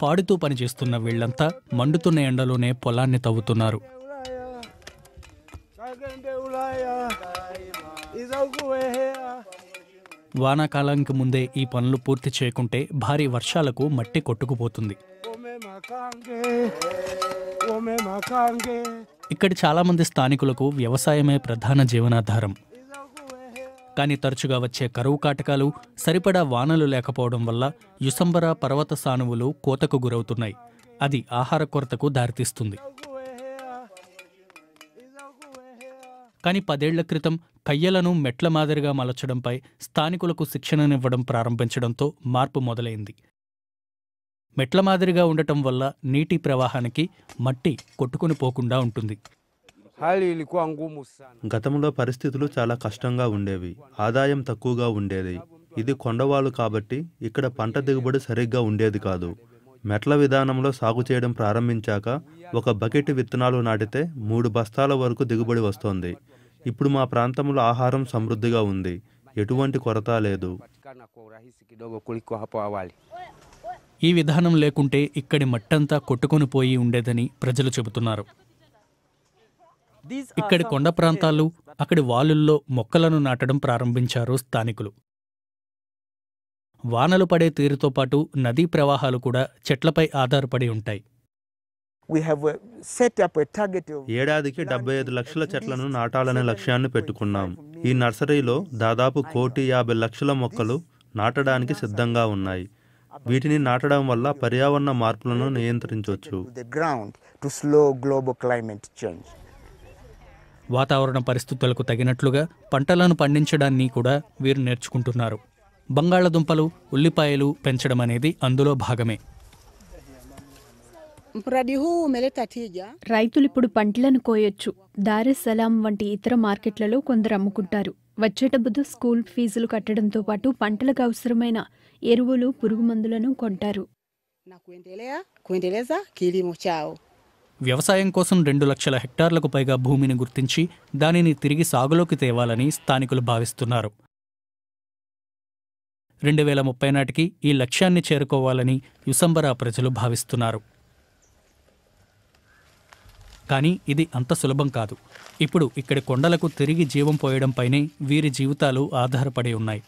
పాడుతూ పనిచేస్తున్న వీళ్లంతా మండుతున్న ఎండలోనే పొలాన్ని తవ్వుతున్నారు వానాకాలానికి ముందే ఈ పనులు పూర్తి చేయకుంటే భారీ వర్షాలకు మట్టి కొట్టుకుపోతుంది ఇక్కడి చాలామంది స్థానికులకు వ్యవసాయమే ప్రధాన జీవనాధారం కానీ తరచుగా వచ్చే కరువు కాటకాలు సరిపడా వానలు లేకపోవడం వల్ల యుసంబర పర్వత సానువులు కోతకు గురవుతున్నాయి అది ఆహార కొరతకు దారితీస్తుంది కానీ పదేళ్ల క్రితం కయ్యలను మెట్ల మాదిరిగా మలచడంపై స్థానికులకు శిక్షణనివ్వడం ప్రారంభించడంతో మార్పు మొదలైంది మెట్ల మాదిరిగా ఉండటం వల్ల నీటి ప్రవాహానికి మట్టి కొట్టుకుని పోకుండా ఉంటుంది గతంలో పరిస్థితులు చాలా కష్టంగా ఉండేవి ఆదాయం తక్కువగా ఉండేది ఇది కొండవాళ్ళు కాబట్టి ఇక్కడ పంట దిగుబడి సరిగ్గా ఉండేది కాదు మెట్ల విధానంలో సాగు చేయడం ప్రారంభించాక ఒక బకెట్ విత్తనాలు నాటితే మూడు బస్తాల వరకు దిగుబడి వస్తోంది ఇప్పుడు మా ప్రాంతంలో ఆహారం సమృద్ధిగా ఉంది ఎటువంటి కొరత లేదు ఈ విధానం లేకుంటే ఇక్కడి మట్టంతా కొట్టుకొని పోయి ఉండేదని ప్రజలు చెబుతున్నారు ఇక్కడి కొండ ప్రాంతాలు అక్కడి వాలుల్లో మొక్కలను నాటడం ప్రారంభించారు స్థానికులు వానలు పడే తీరుతో పాటు నదీ ప్రవాహాలు కూడా చెట్లపై ఆధారపడి ఉంటాయి uh, ఏడాదికి డెబ్బై ఐదు లక్షల చెట్లను నాటాలనే లక్ష్యాన్ని పెట్టుకున్నాం ఈ నర్సరీలో దాదాపు కోటి యాభై లక్షల మొక్కలు నాటడానికి సిద్ధంగా ఉన్నాయి వీటిని నాటడం వల్ల పర్యావరణ మార్పులను నియంత్రించవచ్చు వాతావరణ పరిస్థితులకు తగినట్లుగా పంటలను పండించడాన్ని కూడా వీరు నేర్చుకుంటున్నారు బంగాళదుంపలు ఉల్లిపాయలు పెంచడం అనేది అందులో భాగమే రైతులు ఇప్పుడు పంటలను కోయొచ్చు సలాం వంటి ఇతర మార్కెట్లలో కొందరు అమ్ముకుంటారు వచ్చే డబ్బుతో స్కూల్ ఫీజులు కట్టడంతో పాటు పంటలకు అవసరమైన ఎరువులు పురుగు మందులను కొంటారు వ్యవసాయం కోసం రెండు లక్షల హెక్టార్లకు పైగా భూమిని గుర్తించి దానిని తిరిగి సాగులోకి తేవాలని స్థానికులు భావిస్తున్నారు రెండు వేల ముప్పై నాటికి ఈ లక్ష్యాన్ని చేరుకోవాలని యుసంబరా ప్రజలు భావిస్తున్నారు కానీ ఇది అంత సులభం కాదు ఇప్పుడు ఇక్కడి కొండలకు తిరిగి జీవం పోయడంపైనే వీరి జీవితాలు ఆధారపడి ఉన్నాయి